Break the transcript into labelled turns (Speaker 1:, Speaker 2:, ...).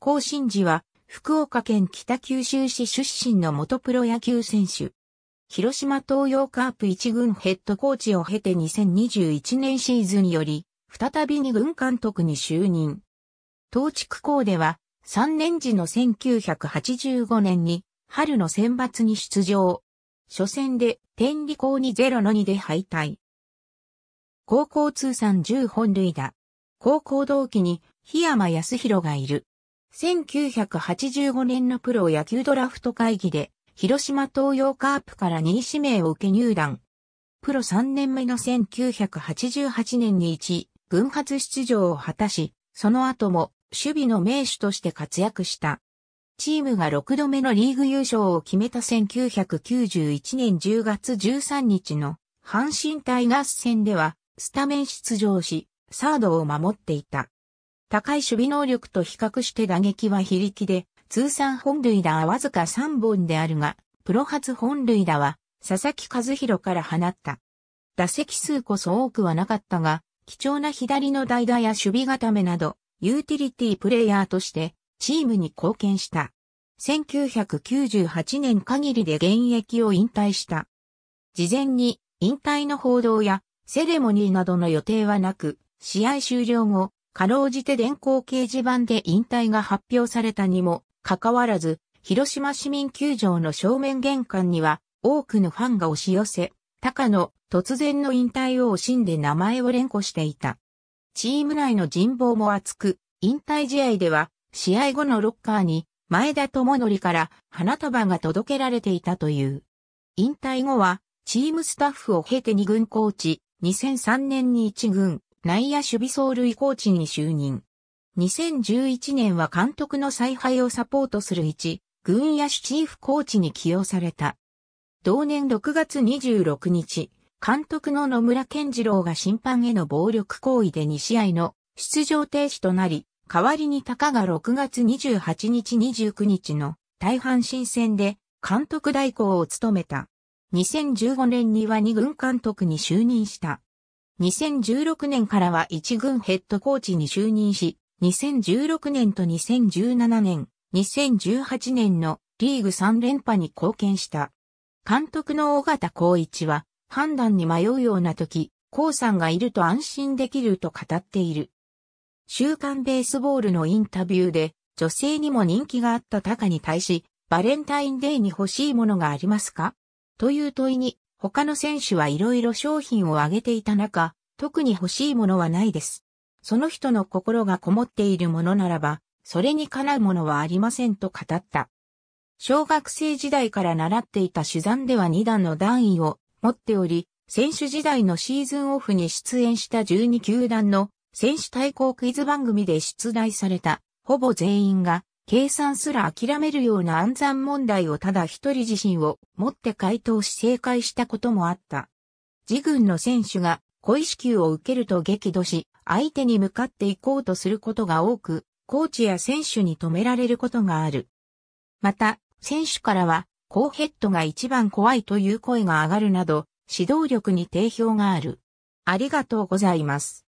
Speaker 1: 更新寺は、福岡県北九州市出身の元プロ野球選手。広島東洋カープ一軍ヘッドコーチを経て2021年シーズンより、再び二軍監督に就任。東地区校では、3年時の1985年に、春の選抜に出場。初戦で、天理校に0の2で敗退。高校通算10本塁打。高校同期に、檜山康弘がいる。1985年のプロ野球ドラフト会議で、広島東洋カープから2位指名を受け入団。プロ3年目の1988年に1、群発出場を果たし、その後も守備の名手として活躍した。チームが6度目のリーグ優勝を決めた1991年10月13日の阪神タイガース戦ではスタメン出場し、サードを守っていた。高い守備能力と比較して打撃は非力で、通算本塁打はわずか3本であるが、プロ初本塁打は、佐々木和弘から放った。打席数こそ多くはなかったが、貴重な左の代打や守備固めなど、ユーティリティプレイヤーとして、チームに貢献した。1998年限りで現役を引退した。事前に引退の報道やセレモニーなどの予定はなく、試合終了後、かろうじて電光掲示板で引退が発表されたにも、かかわらず、広島市民球場の正面玄関には、多くのファンが押し寄せ、高野、突然の引退を惜しんで名前を連呼していた。チーム内の人望も厚く、引退試合では、試合後のロッカーに、前田智則から花束が届けられていたという。引退後は、チームスタッフを経て2軍コーチ、2003年に1軍、内野守備走塁コーチに就任。2011年は監督の采配をサポートする一、軍野手チーフコーチに起用された。同年6月26日、監督の野村健次郎が審判への暴力行為で2試合の出場停止となり、代わりに高が6月28日29日の大半新戦で監督代行を務めた。2015年には2軍監督に就任した。2016年からは一軍ヘッドコーチに就任し、2016年と2017年、2018年のリーグ3連覇に貢献した。監督の尾形光一は、判断に迷うような時、孝さんがいると安心できると語っている。週刊ベースボールのインタビューで、女性にも人気があった高に対し、バレンタインデーに欲しいものがありますかという問いに、他の選手はいろいろ商品をあげていた中、特に欲しいものはないです。その人の心がこもっているものならば、それにかなうものはありませんと語った。小学生時代から習っていた手段では2段の段位を持っており、選手時代のシーズンオフに出演した12球団の選手対抗クイズ番組で出題された、ほぼ全員が計算すら諦めるような暗算問題をただ一人自身を持って回答し正解したこともあった。自軍の選手が小石支給を受けると激怒し、相手に向かっていこうとすることが多く、コーチや選手に止められることがある。また、選手からは、高ヘッドが一番怖いという声が上がるなど、指導力に定評がある。ありがとうございます。